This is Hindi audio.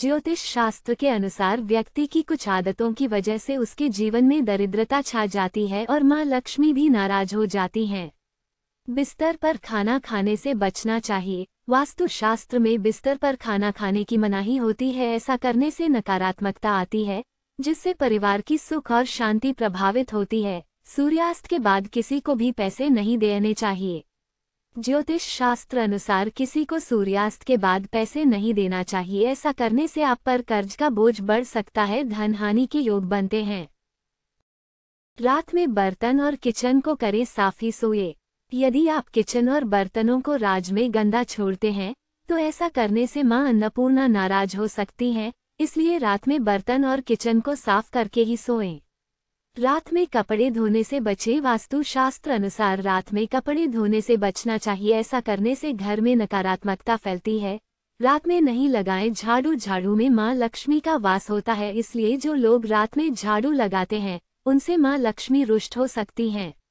ज्योतिष शास्त्र के अनुसार व्यक्ति की कुछ आदतों की वजह से उसके जीवन में दरिद्रता छा जाती है और माँ लक्ष्मी भी नाराज हो जाती हैं बिस्तर पर खाना खाने से बचना चाहिए वास्तुशास्त्र में बिस्तर पर खाना खाने की मनाही होती है ऐसा करने से नकारात्मकता आती है जिससे परिवार की सुख और शांति प्रभावित होती है सूर्यास्त के बाद किसी को भी पैसे नहीं देने चाहिए ज्योतिष शास्त्र अनुसार किसी को सूर्यास्त के बाद पैसे नहीं देना चाहिए ऐसा करने से आप पर कर्ज का बोझ बढ़ सकता है धन हानि के योग बनते हैं रात में बर्तन और किचन को करें साफी सोए यदि आप किचन और बर्तनों को राज में गंदा छोड़ते हैं तो ऐसा करने से मां अन्नपूर्णा नाराज हो सकती हैं इसलिए रात में बर्तन और किचन को साफ करके ही सोएं रात में कपड़े धोने से बचे वास्तु शास्त्र अनुसार रात में कपड़े धोने से बचना चाहिए ऐसा करने से घर में नकारात्मकता फैलती है रात में नहीं लगाएं झाड़ू झाड़ू में माँ लक्ष्मी का वास होता है इसलिए जो लोग रात में झाड़ू लगाते हैं उनसे माँ लक्ष्मी रुष्ट हो सकती हैं